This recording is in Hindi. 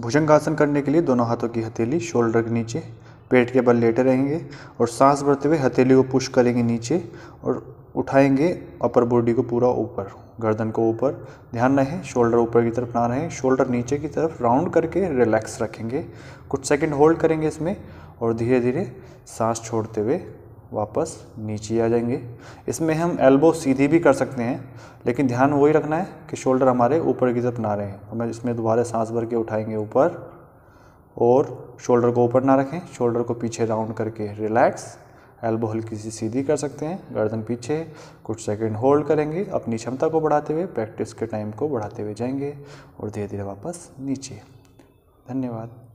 भुजंगासन करने के लिए दोनों हाथों की हथेली शोल्डर के नीचे पेट के बल लेटे रहेंगे और सांस भरते हुए हथेली को पुश करेंगे नीचे और उठाएंगे अपर बॉडी को पूरा ऊपर गर्दन को ऊपर ध्यान रहे शोल्डर ऊपर की तरफ ना रहे शोल्डर नीचे की तरफ राउंड करके रिलैक्स रखेंगे कुछ सेकंड होल्ड करेंगे इसमें और धीरे धीरे सांस छोड़ते हुए वापस नीचे आ जाएंगे इसमें हम एल्बो सीधी भी कर सकते हैं लेकिन ध्यान वही रखना है कि शोल्डर हमारे ऊपर की तरफ ना रहें हमें इसमें दोबारा सांस भर के उठाएंगे ऊपर और शोल्डर को ऊपर ना रखें शोल्डर को पीछे राउंड करके रिलैक्स एल्बो हल्की सी सीधी कर सकते हैं गर्दन पीछे कुछ सेकंड होल्ड करेंगे अपनी क्षमता को बढ़ाते हुए प्रैक्टिस के टाइम को बढ़ाते हुए जाएंगे और धीरे धीरे वापस नीचे धन्यवाद